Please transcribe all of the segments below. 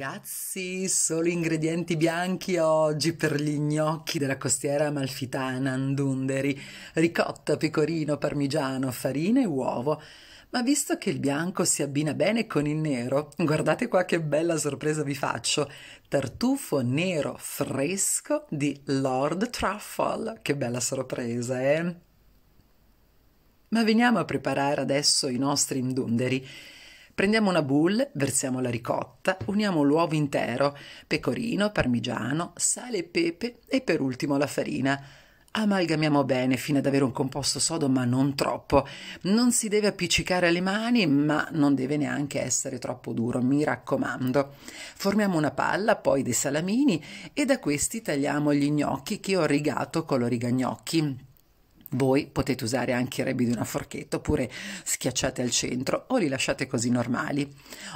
ragazzi, solo ingredienti bianchi oggi per gli gnocchi della costiera amalfitana, andunderi, ricotta, pecorino, parmigiano, farina e uovo. Ma visto che il bianco si abbina bene con il nero, guardate qua che bella sorpresa vi faccio. Tartufo nero fresco di Lord Truffle. Che bella sorpresa, eh? Ma veniamo a preparare adesso i nostri indunderi. Prendiamo una boule, versiamo la ricotta, uniamo l'uovo intero, pecorino, parmigiano, sale e pepe e per ultimo la farina. Amalgamiamo bene fino ad avere un composto sodo, ma non troppo. Non si deve appiccicare alle mani, ma non deve neanche essere troppo duro, mi raccomando. Formiamo una palla, poi dei salamini e da questi tagliamo gli gnocchi che ho rigato con l'origagnocchi. Voi potete usare anche i rebbi di una forchetta oppure schiacciate al centro o li lasciate così normali.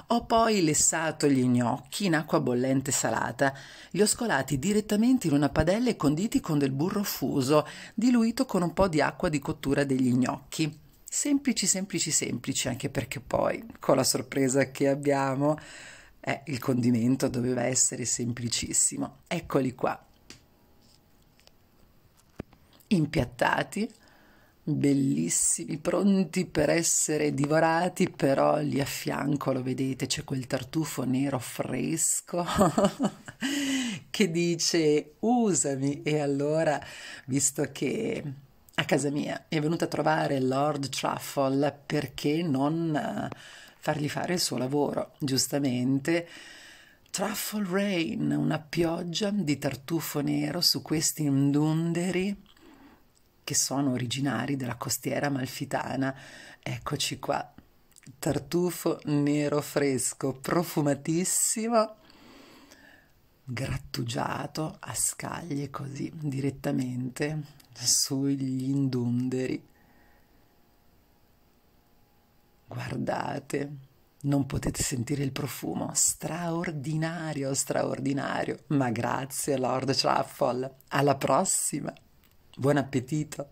Ho poi lessato gli gnocchi in acqua bollente salata, li ho scolati direttamente in una padella e conditi con del burro fuso, diluito con un po' di acqua di cottura degli gnocchi. Semplici, semplici, semplici, anche perché poi, con la sorpresa che abbiamo, eh, il condimento doveva essere semplicissimo. Eccoli qua impiattati, bellissimi, pronti per essere divorati, però lì a fianco lo vedete, c'è quel tartufo nero fresco che dice usami e allora, visto che a casa mia è venuta a trovare Lord Truffle perché non eh, fargli fare il suo lavoro, giustamente. Truffle Rain, una pioggia di tartufo nero su questi ndunderi che sono originari della costiera malfitana. Eccoci qua, tartufo nero fresco, profumatissimo, grattugiato a scaglie così direttamente sugli indunderi. Guardate, non potete sentire il profumo, straordinario, straordinario. Ma grazie Lord Truffle, alla prossima! Buon appetito!